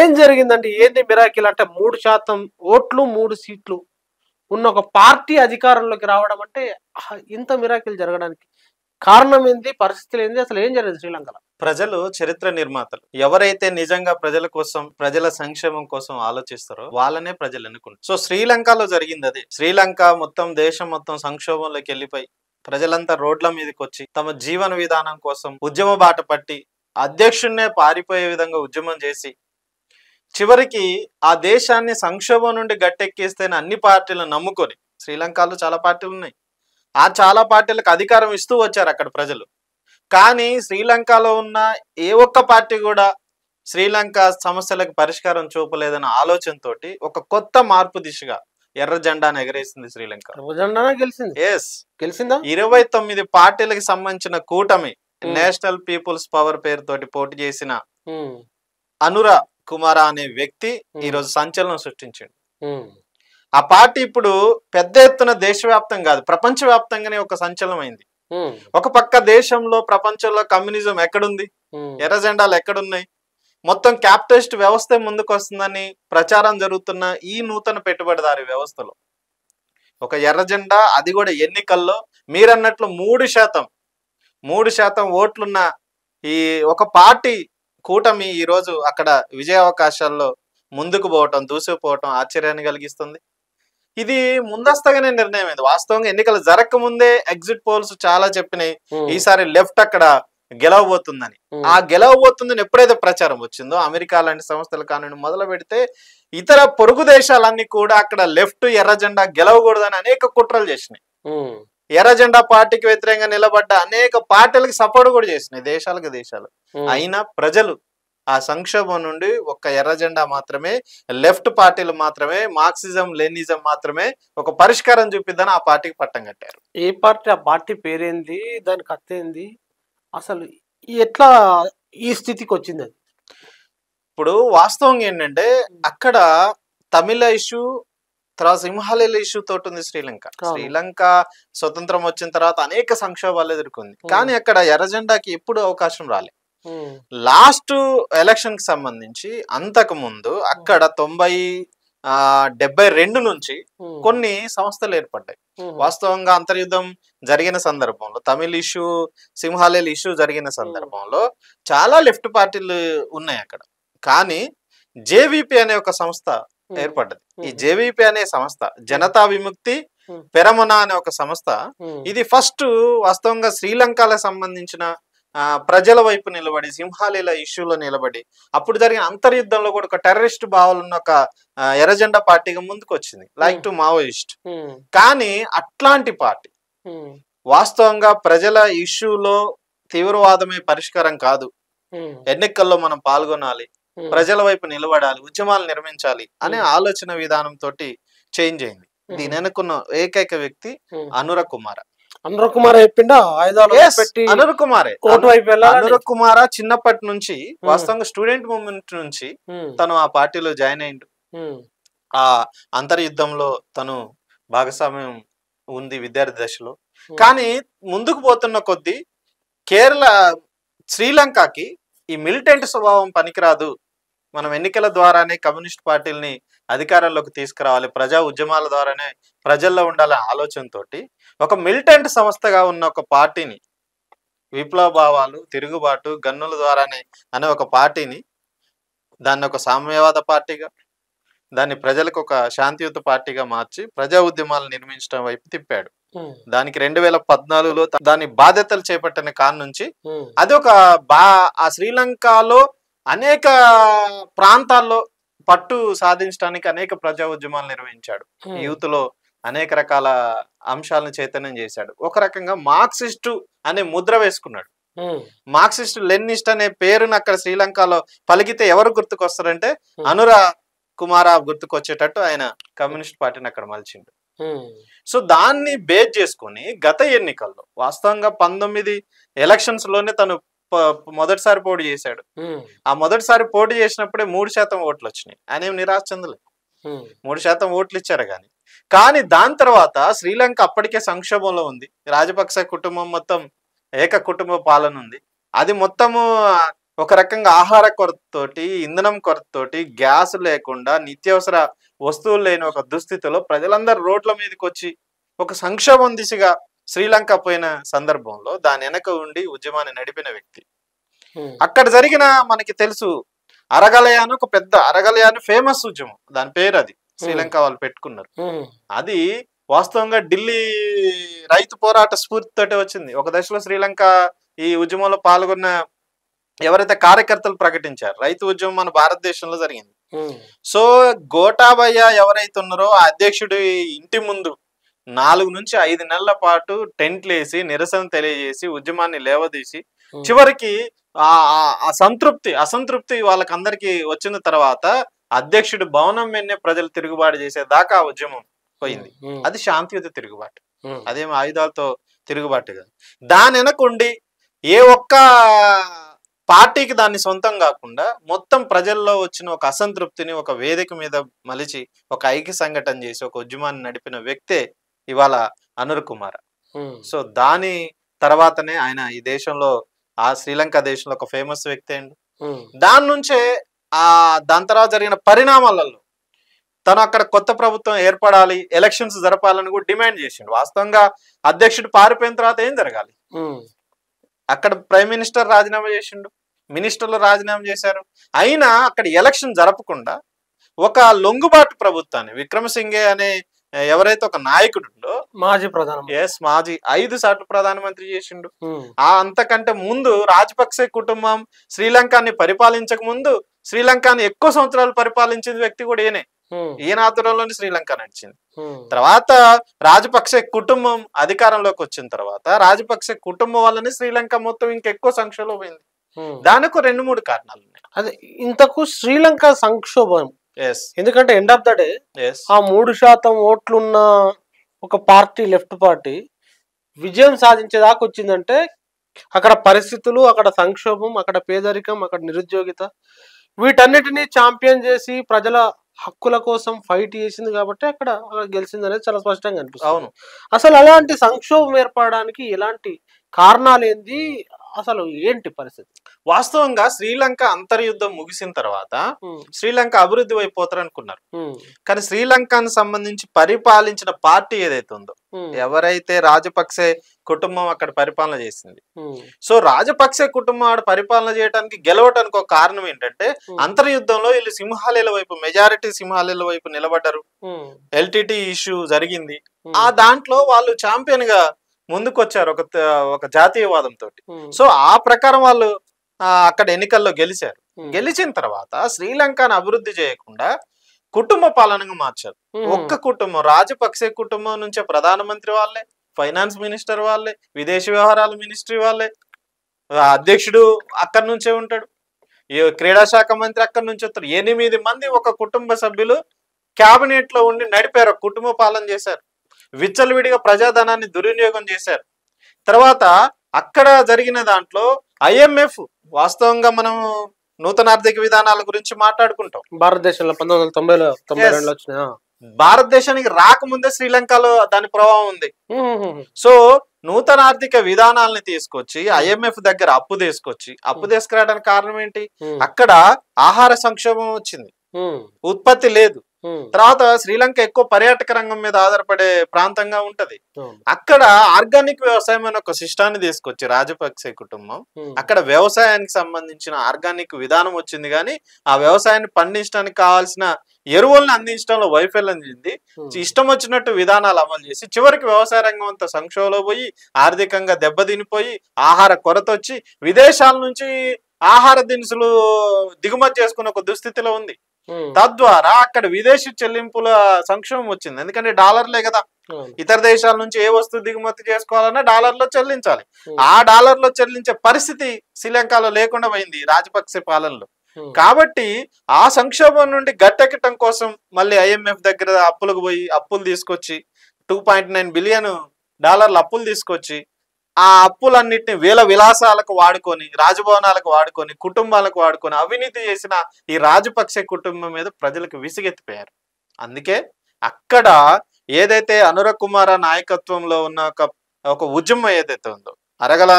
ఏం జరిగిందంటే ఏంటి మిరాకిల్ అంటే మూడు శాతం ఓట్లు మూడు సీట్లు ఉన్న ఒక పార్టీ అధికారంలోకి రావడం అంటే ఇంత మిరాకిల్ జరగడానికి కారణం ఏంది పరిస్థితులు ఏంది అసలు ఏం జరిగింది శ్రీలంకలో ప్రజలు చరిత్ర నిర్మాతలు ఎవరైతే నిజంగా ప్రజల కోసం ప్రజల సంక్షేమం కోసం ఆలోచిస్తారో వాళ్ళనే ప్రజలు ఎన్నుకుంటారు సో శ్రీలంకలో జరిగింది అదే శ్రీలంక మొత్తం దేశం మొత్తం సంక్షోభంలోకి వెళ్ళిపోయి ప్రజలంతా రోడ్ల మీదకి వచ్చి తమ జీవన విధానం కోసం ఉద్యమ బాట పట్టి అధ్యక్షుడినే పారిపోయే విధంగా ఉద్యమం చేసి చివరికి ఆ దేశాన్ని సంక్షోభం నుండి గట్టెక్కిస్తేనే అన్ని పార్టీలను నమ్ముకొని శ్రీలంకలో చాలా పార్టీలు ఉన్నాయి ఆ చాలా పార్టీలకు అధికారం ఇస్తూ వచ్చారు అక్కడ ప్రజలు కానీ శ్రీలంకలో ఉన్న ఏ ఒక్క పార్టీ కూడా శ్రీలంక సమస్యలకు పరిష్కారం చూపలేదన్న ఆలోచనతో ఒక కొత్త మార్పు దిశగా ఎర్ర జెండాను ఎగరేసింది శ్రీలంక గెలిచింది ఇరవై తొమ్మిది పార్టీలకు సంబంధించిన కూటమి hmm. నేషనల్ పీపుల్స్ పవర్ పేరుతోటి పోటీ చేసిన hmm. అనురా కుమార్ అనే వ్యక్తి ఈరోజు సంచలనం సృష్టించాడు ఆ పార్టీ ఇప్పుడు పెద్ద ఎత్తున దేశవ్యాప్తం కాదు ప్రపంచవ్యాప్తంగానే ఒక సంచలనం అయింది ఒక పక్క దేశంలో ప్రపంచంలో కమ్యూనిజం ఎక్కడుంది ఎర్ర జెండాలు ఎక్కడున్నాయి మొత్తం క్యాపిటలిస్ట్ వ్యవస్థ ముందుకు వస్తుందని ప్రచారం జరుగుతున్న ఈ నూతన పెట్టుబడిదారి వ్యవస్థలో ఒక ఎర్ర జెండా అది కూడా ఎన్నికల్లో మీరన్నట్లు మూడు శాతం మూడు శాతం ఓట్లున్న ఈ ఒక పార్టీ కూటమి ఈరోజు అక్కడ విజయ అవకాశాల్లో ముందుకు పోవటం దూసుకుపోవటం ఆశ్చర్యాన్ని కలిగిస్తుంది ఇది ముందస్తుగానే నిర్ణయం ఇది వాస్తవంగా ఎన్నికలు జరగక ముందే ఎగ్జిట్ పోల్స్ చాలా చెప్పినాయి ఈసారి లెఫ్ట్ అక్కడ గెలవబోతుందని ఆ గెలవబోతుందని ఎప్పుడైతే ప్రచారం వచ్చిందో అమెరికా లాంటి సంస్థలు కానీ మొదలు పెడితే ఇతర పొరుగు దేశాలన్నీ కూడా అక్కడ లెఫ్ట్ ఎర్ర జెండా గెలవకూడదని అనేక కుట్రలు చేసినాయి ఎర్ర జెండా పార్టీకి వ్యతిరేకంగా నిలబడ్డ అనేక పార్టీలకు సపోర్ట్ కూడా చేసినాయి దేశాలకు దేశాలు అయినా ప్రజలు ఆ సంక్షోభం నుండి ఒక ఎర్రజెండా మాత్రమే లెఫ్ట్ పార్టీలు మాత్రమే మార్క్సిజం లెనిజం మాత్రమే ఒక పరిష్కారం చూపిద్దని ఆ పార్టీకి పట్టం కట్టారు ఏ పార్టీ ఆ పార్టీ పేరేంది దానికి అత్తేంది అసలు ఎట్లా ఈ స్థితికి వచ్చింది అది ఇప్పుడు వాస్తవం ఏంటంటే అక్కడ తమిళ ఇష్యూ తర్వాత సింహాలీల ఇష్యూ తోటి ఉంది శ్రీలంక శ్రీలంక స్వతంత్రం వచ్చిన తర్వాత అనేక సంక్షోభాలు ఎదుర్కొంది కానీ అక్కడ ఎర్రజెండాకి ఎప్పుడు అవకాశం రాలేదు లాస్ట్ ఎలక్షన్ కి సంబంధించి అంతకు ముందు అక్కడ తొంభై డెబ్బై రెండు నుంచి కొన్ని సంస్థలు ఏర్పడ్డాయి వాస్తవంగా అంతర్యుద్ధం జరిగిన సందర్భంలో తమిళ్ ఇష్యూ సింహాలయల్ ఇష్యూ జరిగిన సందర్భంలో చాలా లెఫ్ట్ పార్టీలు ఉన్నాయి అక్కడ కానీ జేవిపి అనే ఒక సంస్థ ఏర్పడ్డది ఈ జేవిపి అనే సంస్థ జనతా విముక్తి పెరమన అనే ఒక సంస్థ ఇది ఫస్ట్ వాస్తవంగా శ్రీలంకలకు సంబంధించిన ప్రజల వైపు నిలబడి సింహాలీల ఇష్యూలో నిలబడి అప్పుడు జరిగిన అంతర్యుద్ధంలో కూడా ఒక టెర్రరిస్ట్ భావాలున్న ఒక ఎర్రజెండా పార్టీగా ముందుకు వచ్చింది like to Maoist hmm. hmm. కానీ అట్లాంటి పార్టీ hmm. వాస్తవంగా ప్రజల ఇష్యూలో తీవ్రవాదమే పరిష్కారం కాదు ఎన్నికల్లో మనం పాల్గొనాలి ప్రజల వైపు నిలబడాలి ఉద్యమాలు నిర్మించాలి అనే ఆలోచన విధానం తోటి చేంజ్ అయింది దీని అనుకున్న ఏకైక వ్యక్తి అనుర అనురు కుమార్ అనురు కోర్టు వైపు అనురు కుమార్ చిన్నప్పటి నుంచి hmm. వాస్తవంగా స్టూడెంట్ మూమెంట్ నుంచి hmm. తను ఆ పార్టీలో జాయిన్ అయిండు hmm. ఆ అంతర్యుద్ధంలో తను భాగస్వామ్యం ఉంది విద్యార్థి దశలో కానీ ముందుకు పోతున్న కొద్దీ కేరళ శ్రీలంకకి ఈ మిలిటెంట్ స్వభావం పనికిరాదు మనం ఎన్నికల ద్వారానే కమ్యూనిస్ట్ పార్టీలని అధికారంలోకి తీసుకురావాలి ప్రజా ఉద్యమాల ద్వారానే ప్రజల్లో ఉండాలనే ఆలోచనతోటి ఒక మిలిటెంట్ సంస్థగా ఉన్న ఒక పార్టీని విప్లవ భావాలు తిరుగుబాటు గన్నుల ద్వారానే అనే ఒక పార్టీని దాన్ని ఒక సామ్యవాద పార్టీగా దాన్ని ప్రజలకు ఒక శాంతియుత పార్టీగా మార్చి ప్రజా ఉద్యమాలు నిర్మించడం వైపు తిప్పాడు దానికి రెండు వేల పద్నాలుగులో దాని బాధ్యతలు చేపట్టిన కాన్ నుంచి అది ఒక బా ఆ శ్రీలంకలో అనేక ప్రాంతాల్లో పట్టు సాధించడానికి అనేక ప్రజా ఉద్యమాలు నిర్వహించాడు యూత్ లో అనేక రకాల అంశాలను చైతన్యం చేశాడు ఒక రకంగా మార్క్సిస్టు అనే ముద్ర వేసుకున్నాడు మార్క్సిస్ట్ లెనిస్ట్ అనే పేరును అక్కడ శ్రీలంకలో పలికితే ఎవరు గుర్తుకొస్తారంటే అనురా కుమారా గుర్తుకొచ్చేటట్టు ఆయన కమ్యూనిస్ట్ పార్టీని అక్కడ మలిచిండు సో దాన్ని బేస్ చేసుకుని గత ఎన్నికల్లో వాస్తవంగా పంతొమ్మిది ఎలక్షన్స్ లోనే తను మొదటిసారి పోటీ చేశాడు ఆ మొదటిసారి పోటీ చేసినప్పుడే మూడు శాతం ఓట్లు వచ్చినాయి ఆయన ఏం నిరాశ చెందలేదు మూడు శాతం ఓట్లు ఇచ్చారు కానీ కానీ దాని తర్వాత శ్రీలంక అప్పటికే సంక్షోభంలో ఉంది రాజపక్స కుటుంబం మొత్తం ఏక కుటుంబ పాలన ఉంది అది మొత్తము ఒక రకంగా ఆహార కొరతతోటి ఇంధనం కొరతతోటి గ్యాస్ లేకుండా నిత్యావసర వస్తువులు లేని ఒక దుస్థితిలో ప్రజలందరూ రోడ్ల మీదకి వచ్చి ఒక సంక్షోభం దిశగా శ్రీలంక పోయిన సందర్భంలో దాని వెనక ఉండి ఉద్యమాన్ని నడిపిన వ్యక్తి అక్కడ జరిగిన మనకి తెలుసు అరగలయాను ఒక పెద్ద అరగలయాను ఫేమస్ ఉద్యమం దాని పేరు అది శ్రీలంక వాళ్ళు పెట్టుకున్నారు అది వాస్తవంగా ఢిల్లీ రైతు పోరాట స్ఫూర్తితోటే వచ్చింది ఒక దశలో శ్రీలంక ఈ ఉద్యమంలో పాల్గొన్న ఎవరైతే కార్యకర్తలు ప్రకటించారు రైతు ఉద్యమం మన భారతదేశంలో జరిగింది సో గోటాబయ్య ఎవరైతే ఉన్నారో ఆ అధ్యక్షుడి ఇంటి ముందు నాలుగు నుంచి ఐదు నెలల పాటు టెంట్లు వేసి నిరసన తెలియజేసి ఉద్యమాన్ని లేవదీసి చివరికి ఆ సంతృప్తి అసంతృప్తి వాళ్ళకందరికీ వచ్చిన తర్వాత అధ్యక్షుడు భవనం మీదనే ప్రజలు తిరుగుబాటు చేసేదాకా ఆ ఉద్యమం పోయింది అది శాంతియుత తిరుగుబాటు అదేం ఆయుధాలతో తిరుగుబాటు కాదు దాని వెనకుండి ఏ ఒక్క పార్టీకి దాన్ని సొంతం కాకుండా మొత్తం ప్రజల్లో వచ్చిన ఒక అసంతృప్తిని ఒక వేదిక మీద మలిచి ఒక ఐక్య సంఘటన చేసి ఒక ఉద్యమాన్ని నడిపిన వ్యక్తే ఇవాళ అనుర్ కుమార్ సో దాని తర్వాతనే ఆయన ఈ దేశంలో ఆ శ్రీలంక దేశంలో ఒక ఫేమస్ వ్యక్తి అండి దాని నుంచే ఆ దాని తర్వాత జరిగిన పరిణామాలలో తను అక్కడ కొత్త ప్రభుత్వం ఏర్పడాలి ఎలక్షన్స్ జరపాలని కూడా డిమాండ్ చేసిండు వాస్తవంగా అధ్యక్షుడు పారిపోయిన తర్వాత ఏం జరగాలి అక్కడ ప్రైమ్ మినిస్టర్ రాజీనామా చేసిండు మినిస్టర్లు రాజీనామా చేశారు అయినా అక్కడ ఎలక్షన్ జరపకుండా ఒక లొంగుబాటు ప్రభుత్వాన్ని విక్రమసింగే అనే ఎవరైతే ఒక నాయకుడు మాజీ ప్రధాని ఎస్ మాజీ ఐదు సార్లు ప్రధానమంత్రి చేసిండు ఆ అంతకంటే ముందు రాజపక్సే కుటుంబం శ్రీలంకని పరిపాలించక ముందు శ్రీలంకని ఎక్కువ సంవత్సరాలు పరిపాలించిన వ్యక్తి కూడా ఈయనే ఈయన ఆధ్వర్యంలోనే శ్రీలంక నడిచింది తర్వాత రాజపక్సే కుటుంబం అధికారంలోకి వచ్చిన తర్వాత రాజపక్సే కుటుంబం వల్లనే శ్రీలంక మొత్తం ఇంకెక్కువ సంక్షోభం అయింది దానికి రెండు మూడు కారణాలు ఉన్నాయి అదే ఇంతకు శ్రీలంక సంక్షోభం ఎందుకంటే ఎండ్ ఆఫ్ ద డే ఆ మూడు శాతం ఓట్లున్న ఒక పార్టీ లెఫ్ట్ పార్టీ విజయం సాధించేదాకా వచ్చిందంటే అక్కడ పరిస్థితులు అక్కడ సంక్షోభం అక్కడ పేదరికం అక్కడ నిరుద్యోగిత వీటన్నిటినీ ఛాంపియన్ చేసి ప్రజల హక్కుల కోసం ఫైట్ చేసింది కాబట్టి అక్కడ గెలిచింది అనేది చాలా స్పష్టంగా అనిపిస్తుంది అవును అసలు అలాంటి సంక్షోభం ఏర్పడడానికి ఎలాంటి కారణాలు ఏంది అసలు ఏంటి పరిస్థితి వాస్తవంగా శ్రీలంక అంతర్యుద్ధం ముగిసిన తర్వాత శ్రీలంక అభివృద్ధి అయిపోతారు అనుకున్నారు కానీ శ్రీలంకను సంబంధించి పరిపాలించిన పార్టీ ఏదైతే ఉందో ఎవరైతే రాజపక్సే కుటుంబం అక్కడ పరిపాలన చేసింది సో రాజపక్సే కుటుంబం ఆడ పరిపాలన చేయడానికి గెలవటానికి ఒక కారణం ఏంటంటే అంతర్యుద్ధంలో వీళ్ళు సింహాలయాల వైపు మెజారిటీ సింహాలేల వైపు నిలబడ్డారు ఎల్టీటీ ఇష్యూ జరిగింది ఆ దాంట్లో వాళ్ళు ఛాంపియన్ గా ముందుకొచ్చారు ఒక ఒక జాతీయవాదం తోటి సో ఆ ప్రకారం వాళ్ళు అక్కడ ఎన్నికల్లో గెలిచారు గెలిచిన తర్వాత శ్రీలంకను అభివృద్ధి చేయకుండా కుటుంబ పాలనగా మార్చారు ఒక్క కుటుంబం రాజపక్సే కుటుంబం నుంచే ప్రధానమంత్రి వాళ్ళే ఫైనాన్స్ మినిస్టర్ వాళ్ళే విదేశీ వ్యవహారాల మినిస్ట్రీ వాళ్ళే అధ్యక్షుడు అక్కడి నుంచే ఉంటాడు క్రీడా శాఖ మంత్రి అక్కడి నుంచి వస్తారు ఎనిమిది మంది ఒక కుటుంబ సభ్యులు క్యాబినెట్ లో ఉండి నడిపారు కుటుంబ పాలన చేశారు విచ్చలవిడిగా ప్రజాధనాన్ని దుర్వినియోగం చేశారు తర్వాత అక్కడ జరిగిన దాంట్లో ఐఎంఎఫ్ వాస్తవంగా మనం నూతన ఆర్థిక విధానాల గురించి మాట్లాడుకుంటాం భారతదేశంలో పంతొమ్మిది వందల తొంభైలో తొంభై రెండులో వచ్చిన భారతదేశానికి రాకముందే శ్రీలంకలో దాని ప్రభావం ఉంది సో నూతన ఆర్థిక విధానాలని తీసుకొచ్చి ఐఎంఎఫ్ దగ్గర అప్పు తీసుకొచ్చి అప్పు తీసుకురావడానికి కారణం ఏంటి అక్కడ ఆహార సంక్షోభం వచ్చింది ఉత్పత్తి లేదు తర్వాత శ్రీలంక ఎక్కువ పర్యాటక రంగం మీద ఆధారపడే ప్రాంతంగా ఉంటది అక్కడ ఆర్గానిక్ వ్యవసాయం అనే ఒక సిస్టాన్ని తీసుకొచ్చి రాజపక్సే కుటుంబం అక్కడ వ్యవసాయానికి సంబంధించిన ఆర్గానిక్ విధానం వచ్చింది కానీ ఆ వ్యవసాయాన్ని పండించడానికి కావాల్సిన ఎరువులను అందించడంలో వైఫల్యం చెంది ఇష్టం వచ్చినట్టు విధానాలు అమలు చేసి చివరికి వ్యవసాయ రంగం అంతా సంక్షోభంలో పోయి ఆర్థికంగా దెబ్బతినిపోయి ఆహార కొరత వచ్చి విదేశాల నుంచి ఆహార దినుసులు దిగుమతి చేసుకున్న ఒక దుస్థితిలో ఉంది తద్వారా అక్కడ విదేశీ చెల్లింపుల సంక్షేమం వచ్చింది ఎందుకంటే డాలర్లే కదా ఇతర దేశాల నుంచి ఏ వస్తువు దిగుమతి చేసుకోవాలన్నా డాలర్ లో చెల్లించాలి ఆ డాలర్ లో చెల్లించే పరిస్థితి శ్రీలంకలో లేకుండా పోయింది రాజపక్సే పాలనలో కాబట్టి ఆ సంక్షోభం నుండి గట్టెక్కటం కోసం మళ్ళీ ఐఎంఎఫ్ దగ్గర అప్పులకు పోయి అప్పులు తీసుకొచ్చి టూ పాయింట్ నైన్ బిలియన్ డాలర్ల అప్పులు తీసుకొచ్చి ఆ అప్పులన్నింటినీ వేల విలాసాలకు వాడుకొని రాజభవనాలకు వాడుకొని కుటుంబాలకు వాడుకొని అవినీతి చేసిన ఈ రాజపక్ష కుటుంబం మీద ప్రజలకు విసిగెత్తిపోయారు అందుకే అక్కడ ఏదైతే అనురకుమార నాయకత్వంలో ఉన్న ఒక ఒక ఉద్యమం ఏదైతే ఉందో అరగల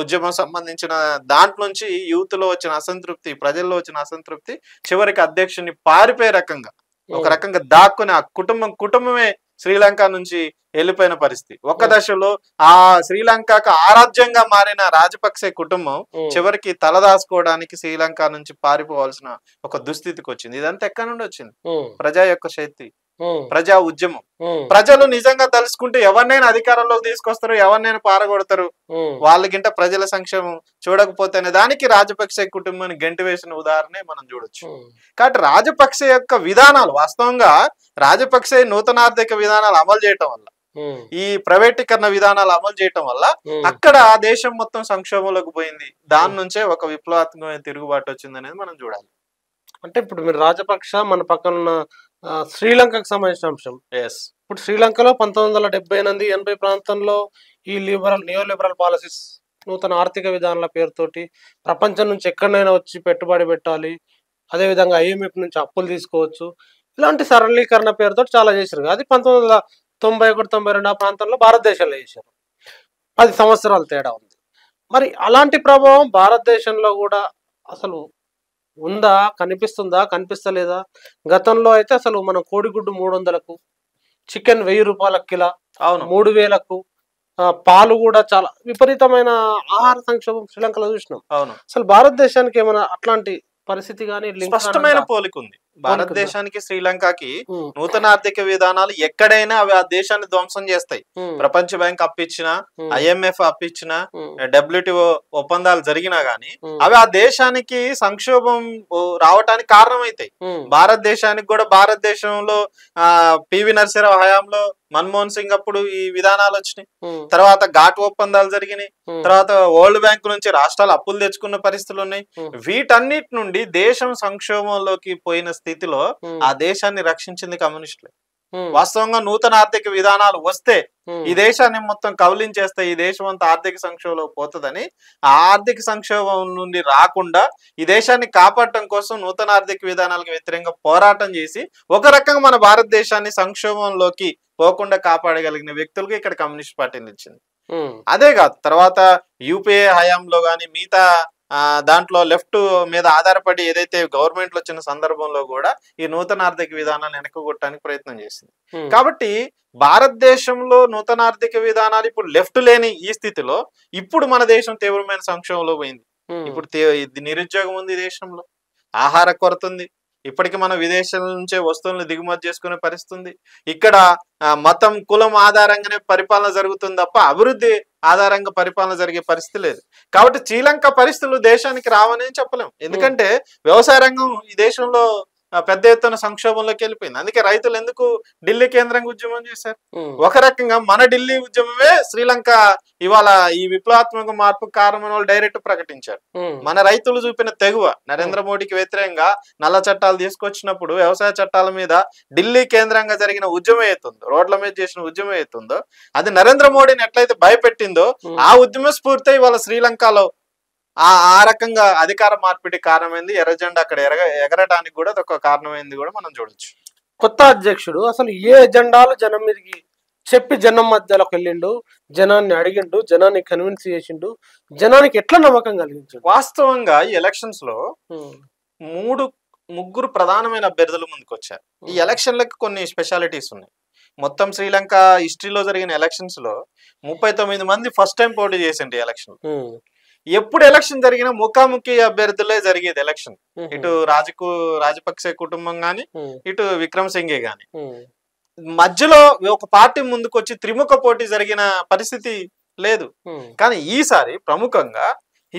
ఉద్యమం సంబంధించిన దాంట్లోంచి యూత్లో వచ్చిన అసంతృప్తి ప్రజల్లో వచ్చిన అసంతృప్తి చివరికి అధ్యక్షుని పారిపోయే రకంగా ఒక రకంగా దాక్కుని ఆ కుటుంబం కుటుంబమే శ్రీలంక నుంచి వెళ్ళిపోయిన పరిస్థితి ఒక్క hmm. దశలో ఆ శ్రీలంకకు ఆరాధ్యంగా మారిన రాజపక్సే కుటుంబం hmm. చివరికి తలదాసుకోవడానికి శ్రీలంక నుంచి పారిపోవాల్సిన ఒక దుస్థితికి వచ్చింది ఇదంతా ఎక్కడి నుండి వచ్చింది hmm. ప్రజా యొక్క శక్తి ప్రజా ఉద్యమం ప్రజలు నిజంగా తలుసుకుంటే ఎవరినైనా అధికారంలోకి తీసుకొస్తారు ఎవరినైనా పారగొడతారు వాళ్ళకింట ప్రజల సంక్షేమం చూడకపోతే దానికి రాజపక్ష కుటుంబాన్ని గంటి వేసిన ఉదాహరణ మనం చూడొచ్చు కాబట్టి రాజపక్ష యొక్క విధానాలు వాస్తవంగా రాజపక్ష నూతన ఆర్థిక విధానాలు అమలు చేయటం వల్ల ఈ ప్రైవేటీకరణ విధానాలు అమలు చేయటం వల్ల అక్కడ ఆ దేశం మొత్తం సంక్షోభంలోకి పోయింది దాని నుంచే ఒక విప్లవాత్మకమైన తిరుగుబాటు వచ్చింది అనేది మనం చూడాలి అంటే ఇప్పుడు మీరు రాజపక్ష మన పక్కన శ్రీలంకకు సంబంధించిన అంశం ఎస్ ఇప్పుడు శ్రీలంకలో పంతొమ్మిది వందల డెబ్బై ఎనిమిది ఎనభై ప్రాంతంలో ఈ లిబరల్ నియో లిబరల్ పాలసీస్ నూతన ఆర్థిక విధానాల పేరుతోటి ప్రపంచం నుంచి ఎక్కడైనా వచ్చి పెట్టుబడి పెట్టాలి అదేవిధంగా ఐఎంఎఫ్ నుంచి అప్పులు తీసుకోవచ్చు ఇలాంటి సరళీకరణ పేరుతో చాలా చేశారు అది పంతొమ్మిది వందల తొంభై ఒకటి తొంభై రెండు ఆ ప్రాంతంలో భారతదేశంలో చేశారు పది సంవత్సరాలు తేడా ఉంది మరి అలాంటి ప్రభావం భారతదేశంలో కూడా అసలు ఉందా కనిపిస్తుందా కనిపిస్తలేదా గతంలో అయితే అసలు మనం కోడిగుడ్డు మూడు వందలకు చికెన్ వెయ్యి రూపాయల కిలా అవును మూడు వేలకు పాలు కూడా చాలా విపరీతమైన ఆహార సంక్షోభం శ్రీలంకలో చూసినాం అవును అసలు భారతదేశానికి ఏమైనా అట్లాంటి పరిస్థితి కానీ స్పష్టమైన పోలిక ఉంది భారతదేశానికి శ్రీలంకకి నూతన ఆర్థిక విధానాలు ఎక్కడైనా అవి ఆ దేశాన్ని ధ్వంసం చేస్తాయి ప్రపంచ బ్యాంక్ అప్పించిన ఐఎంఎఫ్ అప్పించిన డబ్ల్యూటిఓ ఒప్పందాలు జరిగినా గానీ అవి ఆ దేశానికి సంక్షోభం రావటానికి కారణమైతాయి భారతదేశానికి కూడా భారతదేశంలో ఆ పివి నరసింహరావు హయాంలో మన్మోహన్ సింగ్ అప్పుడు ఈ విధానాలు వచ్చినాయి తర్వాత ఘాట్ ఒప్పందాలు జరిగినాయి తర్వాత వరల్డ్ బ్యాంక్ నుంచి రాష్ట్రాలు అప్పులు తెచ్చుకున్న పరిస్థితులు ఉన్నాయి వీటన్నిటి నుండి దేశం సంక్షోభంలోకి పోయిన స్థితిలో ఆ దేశాన్ని రక్షించింది కమ్యూనిస్టులే వాస్తవంగా నూతన ఆర్థిక విధానాలు వస్తే ఈ దేశాన్ని మొత్తం కవలించేస్తే ఈ దేశం అంతా ఆర్థిక సంక్షోభంలో పోతుందని ఆ ఆర్థిక సంక్షోభం నుండి రాకుండా ఈ దేశాన్ని కాపాడటం కోసం నూతన ఆర్థిక విధానాలకు వ్యతిరేకంగా పోరాటం చేసి ఒక రకంగా మన భారతదేశాన్ని సంక్షోభంలోకి పోకుండా కాపాడగలిగిన వ్యక్తులకు ఇక్కడ కమ్యూనిస్ట్ పార్టీ నిలిచింది అదే కాదు తర్వాత యూపీఏ హయాంలో గాని మిగతా దాంట్లో లెఫ్ట్ మీద ఆధారపడి ఏదైతే గవర్నమెంట్లు వచ్చిన సందర్భంలో కూడా ఈ నూతన ఆర్థిక విధానాన్ని వెనక్కుగొట్టడానికి ప్రయత్నం చేసింది కాబట్టి భారతదేశంలో నూతన ఆర్థిక విధానాలు ఇప్పుడు లెఫ్ట్ లేని ఈ స్థితిలో ఇప్పుడు మన దేశం తీవ్రమైన సంక్షోభంలో పోయింది ఇప్పుడు నిరుద్యోగం ఉంది దేశంలో ఆహార కొరత ఉంది ఇప్పటికీ మనం విదేశాల నుంచే వస్తువులను దిగుమతి చేసుకునే పరిస్థితి ఇక్కడ మతం కులం ఆధారంగానే పరిపాలన జరుగుతుంది తప్ప అభివృద్ధి ఆధారంగా పరిపాలన జరిగే పరిస్థితి లేదు కాబట్టి శ్రీలంక పరిస్థితులు దేశానికి రావని చెప్పలేము ఎందుకంటే వ్యవసాయ రంగం ఈ దేశంలో పెద్ద ఎత్తున సంక్షోభంలోకి వెళ్ళిపోయింది అందుకే రైతులు ఎందుకు ఢిల్లీ కేంద్రంగా ఉద్యమం చేశారు ఒక రకంగా మన ఢిల్లీ ఉద్యమమే శ్రీలంక ఇవాళ ఈ విప్లవాత్మక మార్పు కారణం వాళ్ళు డైరెక్ట్ ప్రకటించారు మన రైతులు చూపిన తెగువ నరేంద్ర మోడీకి వ్యతిరేకంగా నల్ల చట్టాలు తీసుకొచ్చినప్పుడు వ్యవసాయ చట్టాల మీద ఢిల్లీ కేంద్రంగా జరిగిన ఉద్యమం అవుతుందో రోడ్ల మీద చేసిన ఉద్యమం అవుతుందో అది నరేంద్ర మోడీని ఎట్లయితే భయపెట్టిందో ఆ ఉద్యమ స్ఫూర్తి ఇవాళ శ్రీలంకలో ఆ ఆ రకంగా అధికార మార్పిడి కారణమైంది ఎర్రజెండా అక్కడ ఎరగ ఎగరడానికి కూడా అదొక కారణమైంది కూడా మనం చూడొచ్చు కొత్త అధ్యక్షుడు అసలు ఏ ఎజెండాలు జనం మీదకి చెప్పి జనం మధ్యలోకి వెళ్ళిండు జనాన్ని అడిగిండు జనాన్ని కన్విన్స్ చేసిండు జనానికి ఎట్లా నమ్మకం కలిగించు వాస్తవంగా ఈ ఎలక్షన్స్ లో మూడు ముగ్గురు ప్రధానమైన అభ్యర్థులు వచ్చారు ఈ ఎలక్షన్లకు కొన్ని స్పెషాలిటీస్ ఉన్నాయి మొత్తం శ్రీలంక హిస్టరీలో జరిగిన ఎలక్షన్స్ లో ముప్పై తొమ్మిది మంది ఫస్ట్ టైం పోటీ చేసిండు ఎలక్షన్ ఎప్పుడు ఎలక్షన్ జరిగినా ముఖాముఖి అభ్యర్థులే జరిగేది ఎలక్షన్ ఇటు రాజకు రాజపక్సే కుటుంబం గాని ఇటు విక్రమసింగే గాని మధ్యలో ఒక పార్టీ ముందుకు వచ్చి త్రిముఖ పోటీ జరిగిన పరిస్థితి లేదు కానీ ఈసారి ప్రముఖంగా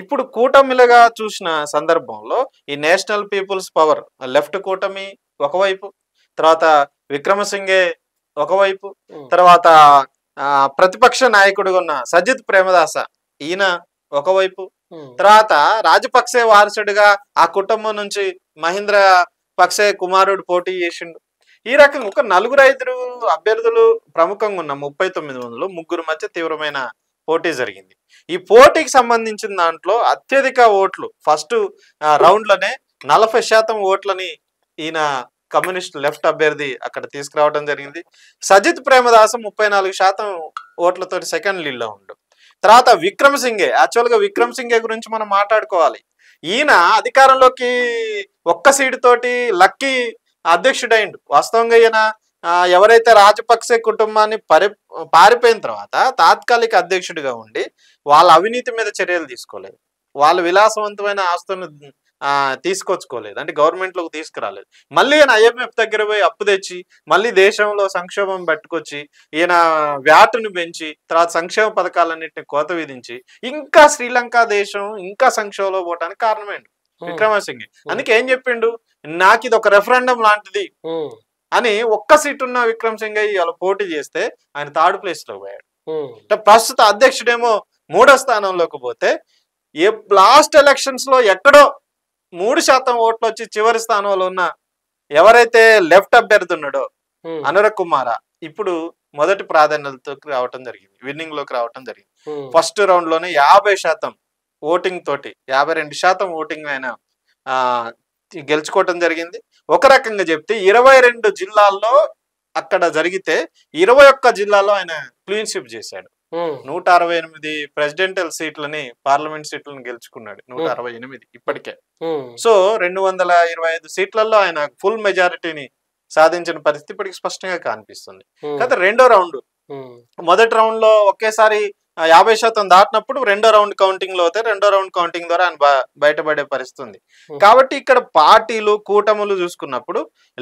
ఇప్పుడు కూటమిలుగా చూసిన సందర్భంలో ఈ నేషనల్ పీపుల్స్ పవర్ లెఫ్ట్ కూటమి ఒకవైపు తర్వాత విక్రమసింగే ఒకవైపు తర్వాత ప్రతిపక్ష నాయకుడుగా ఉన్న సజిత్ ప్రేమదాస ఈయన ఒకవైపు తర్వాత రాజపక్సే వారసుడిగా ఆ కుటుంబం నుంచి మహేంద్ర పక్సే కుమారుడు పోటీ చేసిండు ఈ రకంగా ఒక నలుగురు ఐదు అభ్యర్థులు ప్రముఖంగా ఉన్న ముప్పై తొమ్మిది వందలు ముగ్గురు మధ్య తీవ్రమైన పోటీ జరిగింది ఈ పోటీకి సంబంధించిన దాంట్లో అత్యధిక ఓట్లు ఫస్ట్ రౌండ్లోనే నలభై శాతం ఓట్లని ఈయన కమ్యూనిస్ట్ లెఫ్ట్ అభ్యర్థి అక్కడ తీసుకురావడం జరిగింది సజిత్ ప్రేమదాసం ముప్పై నాలుగు శాతం ఓట్లతో సెకండ్ లీడ్లో ఉండు తర్వాత విక్రమ్ సింగే యాక్చువల్గా విక్రమ్ సింగే గురించి మనం మాట్లాడుకోవాలి ఈయన అధికారంలోకి ఒక్క సీటు తోటి లక్కీ అధ్యక్షుడైండు వాస్తవంగా ఈయన ఎవరైతే రాజపక్సే కుటుంబాన్ని పరి పారిపోయిన తర్వాత తాత్కాలిక అధ్యక్షుడిగా ఉండి వాళ్ళ అవినీతి మీద చర్యలు తీసుకోలేదు వాళ్ళ విలాసవంతమైన ఆస్తులను తీసుకొచ్చుకోలేదు అంటే గవర్నమెంట్లోకి తీసుకురాలేదు మళ్ళీ ఈయన ఐఎంఎఫ్ దగ్గర పోయి అప్పు తెచ్చి మళ్ళీ దేశంలో సంక్షోభం పెట్టుకొచ్చి ఈయన వ్యాటును పెంచి తర్వాత సంక్షేమ పథకాలన్నింటిని కోత విధించి ఇంకా శ్రీలంక దేశం ఇంకా సంక్షోభంలో పోవటానికి కారణమేంటి విక్రమసింగే అందుకే ఏం చెప్పిండు నాకు ఇది ఒక రెఫరెండం లాంటిది అని ఒక్క సీట్ ఉన్న విక్రమ్ సింగ్ ఇవాళ పోటీ చేస్తే ఆయన థర్డ్ ప్లేస్ లో పోయాడు అంటే ప్రస్తుత అధ్యక్షుడేమో మూడో స్థానంలోకి పోతే ఏ లాస్ట్ ఎలక్షన్స్ లో ఎక్కడో మూడు శాతం ఓట్లు వచ్చి చివరి స్థానంలో ఉన్న ఎవరైతే లెఫ్ట్ అభ్యర్థి ఉన్నాడో అనుర కుమార ఇప్పుడు మొదటి ప్రాధాన్యతతో రావటం జరిగింది విన్నింగ్ లోకి రావటం జరిగింది ఫస్ట్ రౌండ్ లోనే యాభై శాతం ఓటింగ్ తోటి యాభై రెండు శాతం ఓటింగ్ ఆయన గెలుచుకోవటం జరిగింది ఒక రకంగా చెప్తే ఇరవై రెండు జిల్లాల్లో అక్కడ జరిగితే ఇరవై ఒక్క జిల్లాలో ఆయన క్లీన్షిప్ చేశాడు నూట అరవై ఎనిమిది ప్రెసిడెంటల్ సీట్లని పార్లమెంట్ సీట్లను గెలుచుకున్నాడు నూట అరవై ఎనిమిది ఇప్పటికే సో రెండు వందల ఇరవై ఐదు సీట్లలో ఆయన ఫుల్ మెజారిటీని సాధించిన పరిస్థితి ఇప్పటికి స్పష్టంగా కనిపిస్తుంది కాకపోతే రెండో రౌండ్ మొదటి రౌండ్ లో ఒకేసారి యాభై శాతం దాటినప్పుడు రెండో రౌండ్ కౌంటింగ్ లో అయితే రెండో రౌండ్ కౌంటింగ్ ద్వారా ఆయన బయటపడే పరిస్థితి ఉంది కాబట్టి ఇక్కడ పార్టీలు కూటములు చూసుకున్నప్పుడు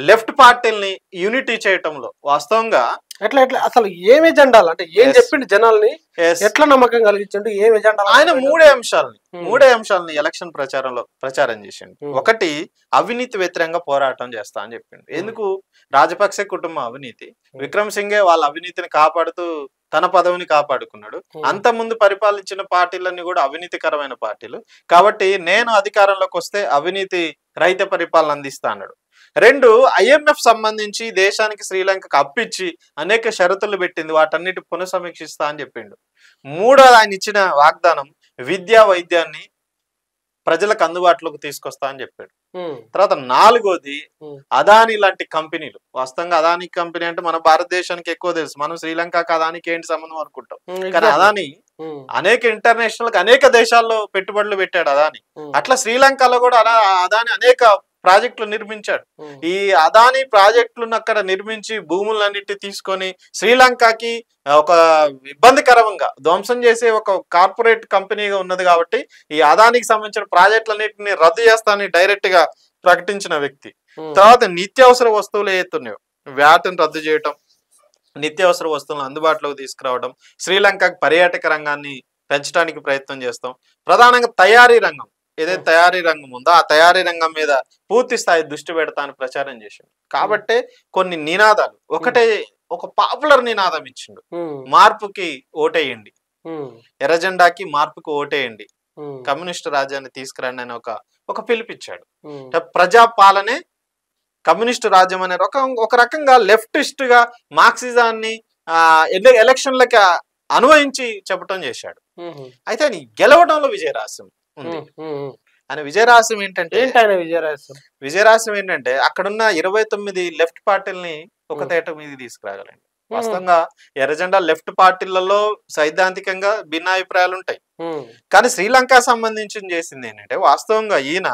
లెఫ్ట్ పార్టీల్ని యూనిటీ చేయటంలో వాస్తవంగా ఎట్లా ఎట్లా అసలు ఏమి ఎజెండాలు అంటే ఏం చెప్పిండు జనాల్ని ఎట్లా నమ్మకం కలిగించండి ఏమి ఎజెండా ఆయన మూడే అంశాలని hmm. మూడే అంశాలని ఎలక్షన్ ప్రచారంలో ప్రచారం చేసిండు hmm. ఒకటి అవినీతి వ్యతిరేకంగా పోరాటం చేస్తా అని చెప్పిండు hmm. ఎందుకు రాజపక్సే కుటుంబం అవినీతి విక్రమ్ సింగే వాళ్ళ అవినీతిని కాపాడుతూ తన పదవిని కాపాడుకున్నాడు అంత ముందు పరిపాలించిన పార్టీలన్నీ కూడా అవినీతికరమైన పార్టీలు కాబట్టి నేను అధికారంలోకి వస్తే అవినీతి రైత పరిపాలన అందిస్తా అన్నాడు రెండు ఐఎంఎఫ్ సంబంధించి దేశానికి శ్రీలంకకు అప్పిచ్చి అనేక షరతులు పెట్టింది వాటన్నిటి పునఃసమీక్షిస్తా అని చెప్పిండు మూడో ఆయన ఇచ్చిన వాగ్దానం విద్యా వైద్యాన్ని ప్రజలకు అందుబాటులోకి తీసుకొస్తా అని చెప్పాడు తర్వాత నాలుగోది అదానీ లాంటి కంపెనీలు వాస్తవంగా అదానీ కంపెనీ అంటే మన భారతదేశానికి ఎక్కువ తెలుసు మనం శ్రీలంక అదానికి ఏంటి సంబంధం అనుకుంటాం కానీ అదానీ అనేక ఇంటర్నేషనల్ అనేక దేశాల్లో పెట్టుబడులు పెట్టాడు అదాని అట్లా శ్రీలంకలో కూడా అదాని అనేక ప్రాజెక్టులు నిర్మించాడు ఈ అదానీ ప్రాజెక్టులను అక్కడ నిర్మించి భూములన్నిటి తీసుకొని శ్రీలంకకి ఒక ఇబ్బందికరంగా ధ్వంసం చేసే ఒక కార్పొరేట్ కంపెనీగా ఉన్నది కాబట్టి ఈ అదానికి సంబంధించిన ప్రాజెక్టులన్నింటినీ రద్దు చేస్తానని డైరెక్ట్ గా ప్రకటించిన వ్యక్తి తర్వాత నిత్యావసర వస్తువులు ఏతున్నాయో వ్యాటను రద్దు చేయటం నిత్యావసర వస్తువులను అందుబాటులోకి తీసుకురావడం శ్రీలంకకు పర్యాటక రంగాన్ని పెంచడానికి ప్రయత్నం చేస్తాం ప్రధానంగా తయారీ రంగం ఏదైతే తయారీ రంగం ఉందో ఆ తయారీ రంగం మీద పూర్తి స్థాయి దృష్టి పెడతాను ప్రచారం చేసిండు కాబట్టి కొన్ని నినాదాలు ఒకటే ఒక పాపులర్ నినాదం ఇచ్చిండు మార్పుకి ఓటేయండి ఎర్రజెండాకి మార్పుకి ఓటేయండి కమ్యూనిస్ట్ రాజ్యాన్ని తీసుకురండి అని ఒక ఒక పిలిపిచ్చాడు ప్రజా పాలనే కమ్యూనిస్ట్ రాజ్యం అనే ఒక ఒక రకంగా లెఫ్టిస్ట్ గా మార్క్సిజాన్ని ఎలక్షన్లకి అనువయించి చెప్పటం చేశాడు అయితే గెలవడంలో విజయరాశం ఉంది ఆయన విజయరాశం ఏంటంటే విజయరాశం విజయరాశం ఏంటంటే అక్కడున్న ఇరవై తొమ్మిది లెఫ్ట్ పార్టీలని ఒక తేట మీద తీసుకురాగలండి వాస్తవంగా ఎర్రజెండా లెఫ్ట్ పార్టీలలో సైద్ధాంతికంగా భిన్నాభిప్రాయాలు ఉంటాయి కానీ శ్రీలంక సంబంధించి చేసింది ఏంటంటే వాస్తవంగా ఈయన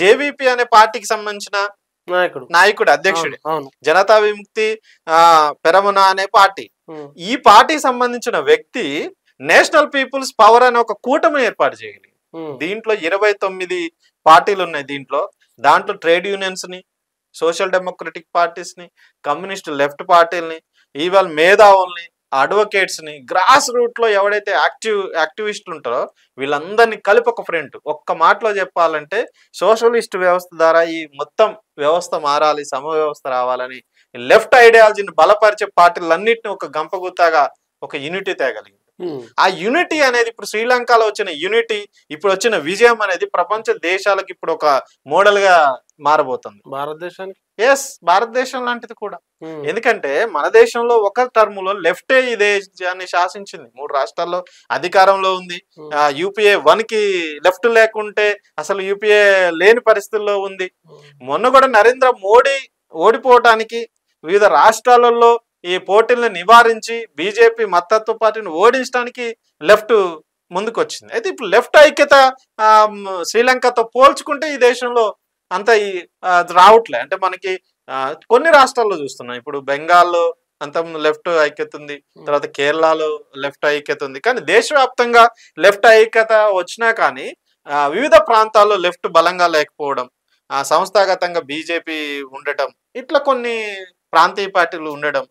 జేవీపీ అనే పార్టీకి సంబంధించిన నాయకుడు నాయకుడు అధ్యక్షుడు జనతా విముక్తి ఆ పెరమున అనే పార్టీ ఈ పార్టీకి సంబంధించిన వ్యక్తి నేషనల్ పీపుల్స్ పవర్ అనే ఒక కూటమి ఏర్పాటు చేయగలిగింది దీంట్లో ఇరవై తొమ్మిది పార్టీలు ఉన్నాయి దీంట్లో దాంట్లో ట్రేడ్ యూనియన్స్ ని సోషల్ డెమోక్రటిక్ పార్టీస్ ని కమ్యూనిస్ట్ లెఫ్ట్ పార్టీలని ఈవెల్ మేధావుల్ని అడ్వకేట్స్ ని గ్రాస్ రూట్ లో ఎవడైతే యాక్టివ్ యాక్టివిస్టులు ఉంటారో వీళ్ళందరినీ కలిపి ఒక ఫ్రెండ్ ఒక్క మాటలో చెప్పాలంటే సోషలిస్ట్ వ్యవస్థ ద్వారా ఈ మొత్తం వ్యవస్థ మారాలి సమ వ్యవస్థ రావాలని లెఫ్ట్ ఐడియాలజీని బలపరిచే పార్టీలన్నింటినీ ఒక గంపగుతాగా ఒక యూనిటీ తేగలిగింది ఆ యూనిటీ అనేది ఇప్పుడు శ్రీలంకలో వచ్చిన యూనిటీ ఇప్పుడు వచ్చిన విజయం అనేది ప్రపంచ దేశాలకు ఇప్పుడు ఒక మోడల్ గా మారబోతుంది భారతదేశానికి ఎస్ భారతదేశం లాంటిది కూడా ఎందుకంటే మన దేశంలో ఒక టర్మ్ లో లెఫ్టే ఈ దేశాన్ని శాసించింది మూడు రాష్ట్రాల్లో అధికారంలో ఉంది యూపీఏ వన్ కి లెఫ్ట్ లేకుంటే అసలు యూపీఏ లేని పరిస్థితుల్లో ఉంది మొన్న కూడా నరేంద్ర మోడీ ఓడిపోవటానికి వివిధ రాష్ట్రాలలో ఈ పోటీలను నివారించి బీజేపీ మద్దతు పార్టీని ఓడించడానికి లెఫ్ట్ ముందుకొచ్చింది అయితే ఇప్పుడు లెఫ్ట్ ఐక్యత శ్రీలంకతో పోల్చుకుంటే ఈ దేశంలో అంత ఈ రావట్లే అంటే మనకి కొన్ని రాష్ట్రాల్లో చూస్తున్నాం ఇప్పుడు బెంగాల్లో అంత లెఫ్ట్ ఐక్యత ఉంది తర్వాత కేరళలో లెఫ్ట్ ఐక్యత ఉంది కానీ దేశవ్యాప్తంగా లెఫ్ట్ ఐక్యత వచ్చినా కానీ వివిధ ప్రాంతాల్లో లెఫ్ట్ బలంగా లేకపోవడం సంస్థాగతంగా బీజేపీ ఉండటం ఇట్లా కొన్ని ప్రాంతీయ పార్టీలు ఉండడం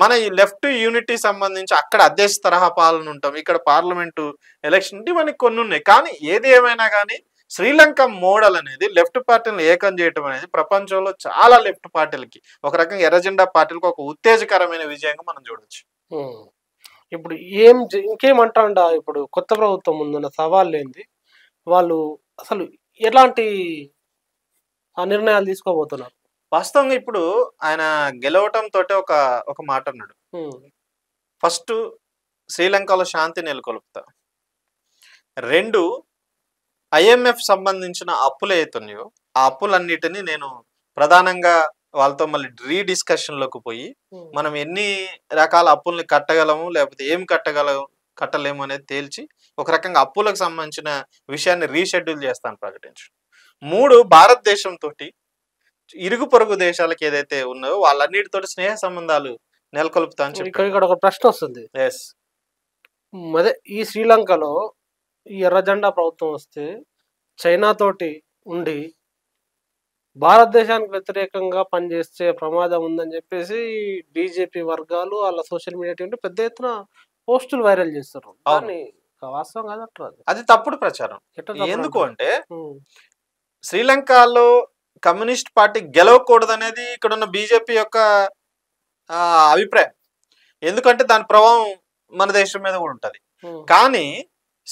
మన ఈ లెఫ్ట్ యూనిటీ సంబంధించి అక్కడ అధ్యక్ష తరహా పాలన ఉంటాం ఇక్కడ పార్లమెంటు ఎలక్షన్ మనకి కొన్ని ఉన్నాయి కానీ ఏది ఏమైనా కానీ శ్రీలంక మోడల్ అనేది లెఫ్ట్ పార్టీని ఏకం చేయటం అనేది ప్రపంచంలో చాలా లెఫ్ట్ పార్టీలకి ఒక రకంగా ఎర్రజెండా పార్టీలకు ఒక ఉత్తేజకరమైన విజయంగా మనం చూడొచ్చు ఇప్పుడు ఏం ఇంకేమంటాడా ఇప్పుడు కొత్త ప్రభుత్వం ముందున్న సవాళ్ళు ఏంది వాళ్ళు అసలు ఎలాంటి నిర్ణయాలు తీసుకోబోతున్నారు వాస్తవంగా ఇప్పుడు ఆయన గెలవటం తోటే ఒక ఒక మాట అన్నాడు ఫస్ట్ శ్రీలంకలో శాంతి నెలకొల్పుతా రెండు ఐఎంఎఫ్ సంబంధించిన అప్పులు అవుతున్నాయో ఆ అప్పులన్నిటినీ నేను ప్రధానంగా వాళ్ళతో మళ్ళీ రీడిస్కషన్లోకి పోయి మనం ఎన్ని రకాల అప్పుల్ని కట్టగలము లేకపోతే ఏం కట్టగలము కట్టలేము అనేది తేల్చి ఒక రకంగా అప్పులకు సంబంధించిన విషయాన్ని రీషెడ్యూల్ చేస్తాను ప్రకటించు మూడు భారతదేశంతో ఇరుగు పొరుగు దేశాలకు ఏదైతే ఉన్నాయో వాళ్ళన్నిటితో స్నేహ సంబంధాలు అని చెప్పి ఇక్కడ ఒక ప్రశ్న వస్తుంది ఎస్ అదే ఈ శ్రీలంకలో ఈ ఎర్రజెండా ప్రభుత్వం వస్తే చైనా తోటి ఉండి భారతదేశానికి వ్యతిరేకంగా పనిచేస్తే ప్రమాదం ఉందని చెప్పేసి బీజేపీ వర్గాలు వాళ్ళ సోషల్ మీడియా ఉంటే పెద్ద ఎత్తున పోస్టులు వైరల్ చేస్తారు వాస్తవం కాదు అది తప్పుడు ప్రచారం ఎందుకు అంటే శ్రీలంకలో కమ్యూనిస్ట్ పార్టీ గెలవకూడదనేది ఉన్న బీజేపీ యొక్క అభిప్రాయం ఎందుకంటే దాని ప్రభావం మన దేశం మీద కూడా ఉంటుంది కానీ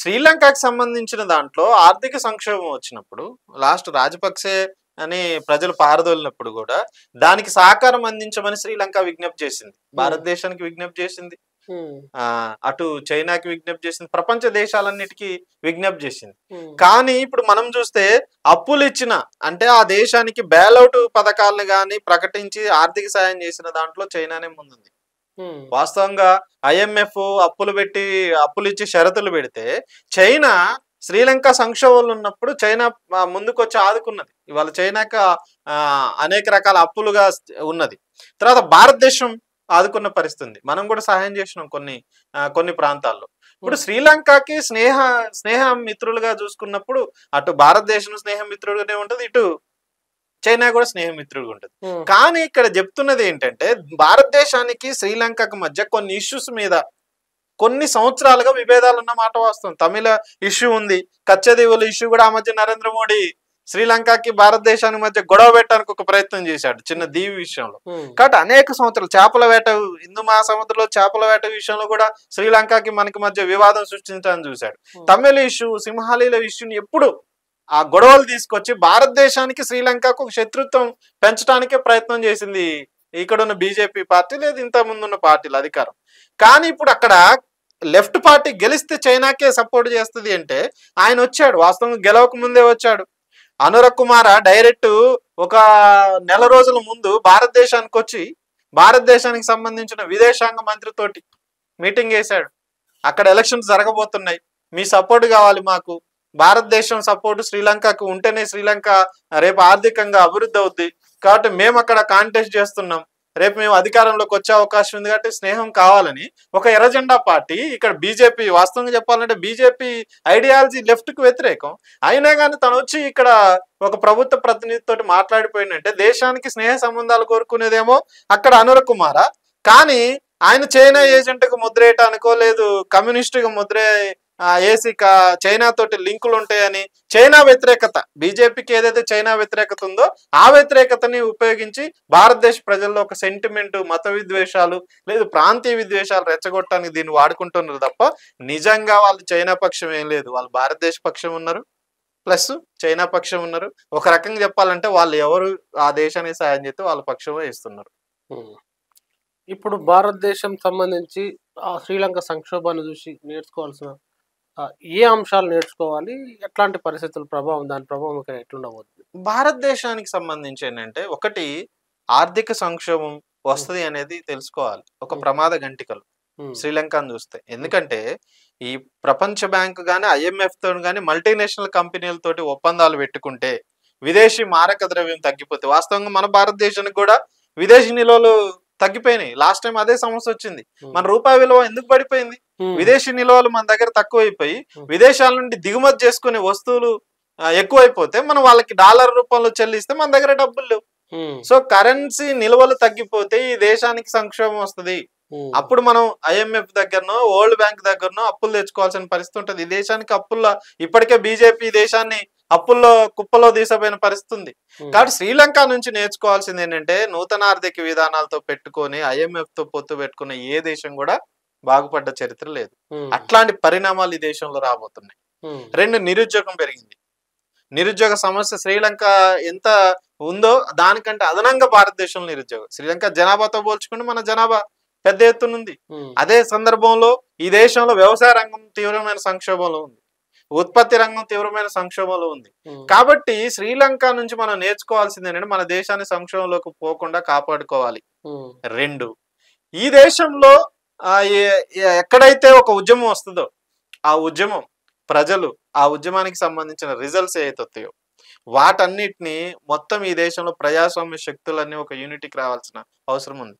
శ్రీలంకకి సంబంధించిన దాంట్లో ఆర్థిక సంక్షోభం వచ్చినప్పుడు లాస్ట్ రాజపక్సే అని ప్రజలు పారదోలినప్పుడు కూడా దానికి సహకారం అందించమని శ్రీలంక విజ్ఞప్తి చేసింది భారతదేశానికి విజ్ఞప్తి చేసింది అటు చైనాకి విజ్ఞప్తి చేసింది ప్రపంచ దేశాలన్నిటికీ విజ్ఞప్తి చేసింది కానీ ఇప్పుడు మనం చూస్తే అప్పులు ఇచ్చిన అంటే ఆ దేశానికి బేలౌట్ పథకాలను కానీ ప్రకటించి ఆర్థిక సాయం చేసిన దాంట్లో చైనానే ముందుంది వాస్తవంగా ఐఎంఎఫ్ అప్పులు పెట్టి అప్పులు ఇచ్చి షరతులు పెడితే చైనా శ్రీలంక సంక్షోభంలో ఉన్నప్పుడు చైనా ముందుకొచ్చి ఆదుకున్నది ఇవాళ చైనాకి అనేక రకాల అప్పులుగా ఉన్నది తర్వాత భారతదేశం ఆదుకున్న పరిస్థితి మనం కూడా సహాయం చేసినాం కొన్ని కొన్ని ప్రాంతాల్లో ఇప్పుడు hmm. శ్రీలంకకి స్నేహ స్నేహ మిత్రులుగా చూసుకున్నప్పుడు అటు భారతదేశం స్నేహ మిత్రుడుగానే ఉంటుంది ఇటు చైనా కూడా స్నేహమిత్రుడుగా ఉంటుంది hmm. కానీ ఇక్కడ చెప్తున్నది ఏంటంటే భారతదేశానికి శ్రీలంకకు మధ్య కొన్ని ఇష్యూస్ మీద కొన్ని సంవత్సరాలుగా విభేదాలు ఉన్న మాట వస్తుంది తమిళ ఇష్యూ ఉంది కచ్చదీవుల ఇష్యూ కూడా ఆ మధ్య నరేంద్ర మోడీ శ్రీలంకకి భారతదేశానికి మధ్య గొడవ పెట్టడానికి ఒక ప్రయత్నం చేశాడు చిన్న దీవి విషయంలో కాబట్టి అనేక సంవత్సరాలు చేపల వేట హిందూ మహాసముద్రంలో చేపల వేట విషయంలో కూడా శ్రీలంకకి మనకి మధ్య వివాదం సృష్టించడం చూశాడు తమిళ ఇష్యూ సింహాలీల ఇష్యూని ఎప్పుడు ఆ గొడవలు తీసుకొచ్చి భారతదేశానికి శ్రీలంకకు శత్రుత్వం పెంచడానికే ప్రయత్నం చేసింది ఇక్కడ ఉన్న బీజేపీ పార్టీ లేదు ఇంత ముందున్న పార్టీలు అధికారం కానీ ఇప్పుడు అక్కడ లెఫ్ట్ పార్టీ గెలిస్తే చైనాకే సపోర్ట్ చేస్తుంది అంటే ఆయన వచ్చాడు వాస్తవంగా గెలవక ముందే వచ్చాడు అనురగ్ కుమార్ డైరెక్ట్ ఒక నెల రోజుల ముందు భారతదేశానికి వచ్చి భారతదేశానికి సంబంధించిన విదేశాంగ మంత్రితోటి మీటింగ్ వేశాడు అక్కడ ఎలక్షన్స్ జరగబోతున్నాయి మీ సపోర్ట్ కావాలి మాకు భారతదేశం సపోర్ట్ శ్రీలంకకు ఉంటేనే శ్రీలంక రేపు ఆర్థికంగా అభివృద్ధి అవుద్ది కాబట్టి మేము అక్కడ కాంటెస్ట్ చేస్తున్నాం రేపు మేము అధికారంలోకి వచ్చే అవకాశం ఉంది కాబట్టి స్నేహం కావాలని ఒక ఎర్రజెండా పార్టీ ఇక్కడ బీజేపీ వాస్తవంగా చెప్పాలంటే బీజేపీ ఐడియాలజీ లెఫ్ట్కు వ్యతిరేకం అయినా కానీ తను వచ్చి ఇక్కడ ఒక ప్రభుత్వ ప్రతినిధితో మాట్లాడిపోయిందంటే దేశానికి స్నేహ సంబంధాలు కోరుకునేదేమో అక్కడ అనుర కుమార కానీ ఆయన చైనా ఏజెంట్కు ముద్రేయటానికో లేదు కమ్యూనిస్టుకు ముద్రే ఏసీ కా చైనా తోటి లింకులు ఉంటాయని చైనా వ్యతిరేకత బీజేపీకి ఏదైతే చైనా వ్యతిరేకత ఉందో ఆ వ్యతిరేకతని ఉపయోగించి భారతదేశ ప్రజల్లో ఒక సెంటిమెంట్ మత విద్వేషాలు లేదు ప్రాంతీయ విద్వేషాలు రెచ్చగొట్టడానికి దీన్ని వాడుకుంటున్నారు తప్ప నిజంగా వాళ్ళు చైనా పక్షం ఏం లేదు వాళ్ళు భారతదేశ పక్షం ఉన్నారు ప్లస్ చైనా పక్షం ఉన్నారు ఒక రకంగా చెప్పాలంటే వాళ్ళు ఎవరు ఆ దేశానికి సాయం చేస్తే వాళ్ళ పక్షమే ఇస్తున్నారు ఇప్పుడు భారతదేశం సంబంధించి శ్రీలంక సంక్షోభాన్ని చూసి నేర్చుకోవాల్సిన ఏ అంశాలు నేర్చుకోవాలి ఎట్లాంటి పరిస్థితుల ప్రభావం దాని ప్రభావం ఇక్కడ ఎట్లుండబోతుంది భారతదేశానికి సంబంధించి ఏంటంటే ఒకటి ఆర్థిక సంక్షోభం వస్తుంది అనేది తెలుసుకోవాలి ఒక ప్రమాద గంటికలు శ్రీలంకను చూస్తే ఎందుకంటే ఈ ప్రపంచ బ్యాంక్ కానీ ఐఎంఎఫ్ తో కానీ మల్టీనేషనల్ కంపెనీలతోటి ఒప్పందాలు పెట్టుకుంటే విదేశీ మారక ద్రవ్యం తగ్గిపోతే వాస్తవంగా మన భారతదేశానికి కూడా విదేశీ నిల్వలు తగ్గిపోయినాయి లాస్ట్ టైం అదే సమస్య వచ్చింది hmm. మన రూపాయి విలువ ఎందుకు పడిపోయింది hmm. విదేశీ నిల్వలు మన దగ్గర తక్కువైపోయి hmm. విదేశాల నుండి దిగుమతి చేసుకునే వస్తువులు ఎక్కువైపోతే మనం వాళ్ళకి డాలర్ రూపంలో చెల్లిస్తే మన దగ్గర డబ్బులు లేవు సో కరెన్సీ నిల్వలు తగ్గిపోతే ఈ దేశానికి సంక్షోభం వస్తుంది అప్పుడు మనం ఐఎంఎఫ్ దగ్గరనో వరల్డ్ బ్యాంక్ దగ్గరనో అప్పులు తెచ్చుకోవాల్సిన పరిస్థితి ఉంటుంది ఈ దేశానికి అప్పుల్లో ఇప్పటికే బీజేపీ దేశాన్ని అప్పుల్లో కుప్పలో తీసపోయిన పరిస్థితి ఉంది కాబట్టి శ్రీలంక నుంచి నేర్చుకోవాల్సింది ఏంటంటే నూతన ఆర్థిక విధానాలతో పెట్టుకొని ఐఎంఎఫ్ తో పొత్తు పెట్టుకున్న ఏ దేశం కూడా బాగుపడ్డ చరిత్ర లేదు అట్లాంటి పరిణామాలు ఈ దేశంలో రాబోతున్నాయి రెండు నిరుద్యోగం పెరిగింది నిరుద్యోగ సమస్య శ్రీలంక ఎంత ఉందో దానికంటే అదనంగా భారతదేశంలో నిరుద్యోగం శ్రీలంక జనాభాతో పోల్చుకుంటే మన జనాభా పెద్ద ఎత్తునుంది అదే సందర్భంలో ఈ దేశంలో వ్యవసాయ రంగం తీవ్రమైన సంక్షోభంలో ఉంది ఉత్పత్తి రంగం తీవ్రమైన సంక్షోభంలో ఉంది కాబట్టి శ్రీలంక నుంచి మనం నేర్చుకోవాల్సింది ఏంటంటే మన దేశాన్ని సంక్షోభంలోకి పోకుండా కాపాడుకోవాలి రెండు ఈ దేశంలో ఎక్కడైతే ఒక ఉద్యమం వస్తుందో ఆ ఉద్యమం ప్రజలు ఆ ఉద్యమానికి సంబంధించిన రిజల్ట్స్ ఏవైతే వాటన్నిటిని మొత్తం ఈ దేశంలో ప్రజాస్వామ్య శక్తులన్నీ ఒక యూనిటీకి రావాల్సిన అవసరం ఉంది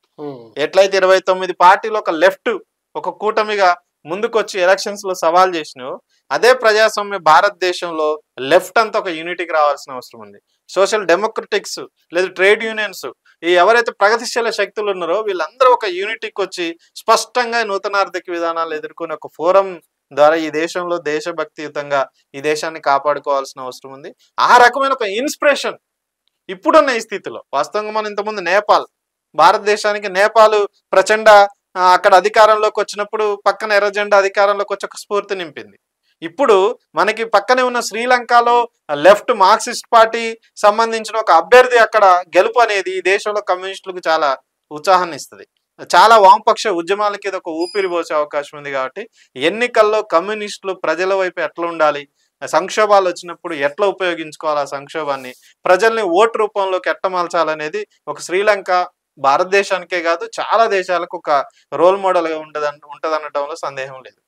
ఎట్లయితే ఇరవై తొమ్మిది పార్టీలు ఒక లెఫ్ట్ ఒక కూటమిగా ముందుకొచ్చి ఎలక్షన్స్ లో సవాల్ చేసినావు అదే ప్రజాస్వామ్య భారతదేశంలో లెఫ్ట్ అంతా ఒక యూనిటీకి రావాల్సిన అవసరం ఉంది సోషల్ డెమోక్రటిక్స్ లేదా ట్రేడ్ యూనియన్స్ ఈ ఎవరైతే ప్రగతిశీల శక్తులు ఉన్నారో వీళ్ళందరూ ఒక యూనిటీకి వచ్చి స్పష్టంగా నూతన ఆర్థిక విధానాలు ఎదుర్కొనే ఒక ఫోరం ద్వారా ఈ దేశంలో దేశభక్తియుతంగా ఈ దేశాన్ని కాపాడుకోవాల్సిన అవసరం ఉంది ఆ రకమైన ఒక ఇన్స్పిరేషన్ ఇప్పుడున్న ఈ స్థితిలో వాస్తవంగా మనం ఇంతకుముందు నేపాల్ భారతదేశానికి నేపాల్ ప్రచండ అక్కడ అధికారంలోకి వచ్చినప్పుడు పక్కన ఎర్రజెండా అధికారంలోకి వచ్చి ఒక స్ఫూర్తి నింపింది ఇప్పుడు మనకి పక్కనే ఉన్న శ్రీలంకలో లెఫ్ట్ మార్క్సిస్ట్ పార్టీ సంబంధించిన ఒక అభ్యర్థి అక్కడ గెలుపు అనేది దేశంలో కమ్యూనిస్టులకు చాలా ఉత్సాహాన్ని ఇస్తుంది చాలా వామపక్ష ఉద్యమాలకి ఇది ఒక ఊపిరి పోసే అవకాశం ఉంది కాబట్టి ఎన్నికల్లో కమ్యూనిస్టులు ప్రజల వైపు ఎట్లా ఉండాలి సంక్షోభాలు వచ్చినప్పుడు ఎట్లా ఉపయోగించుకోవాలి ఆ సంక్షోభాన్ని ప్రజల్ని ఓటు రూపంలోకి ఎట్టమాల్చాలనేది ఒక శ్రీలంక భారతదేశానికే కాదు చాలా దేశాలకు ఒక రోల్ మోడల్గా ఉంటుంది అనడంలో సందేహం లేదు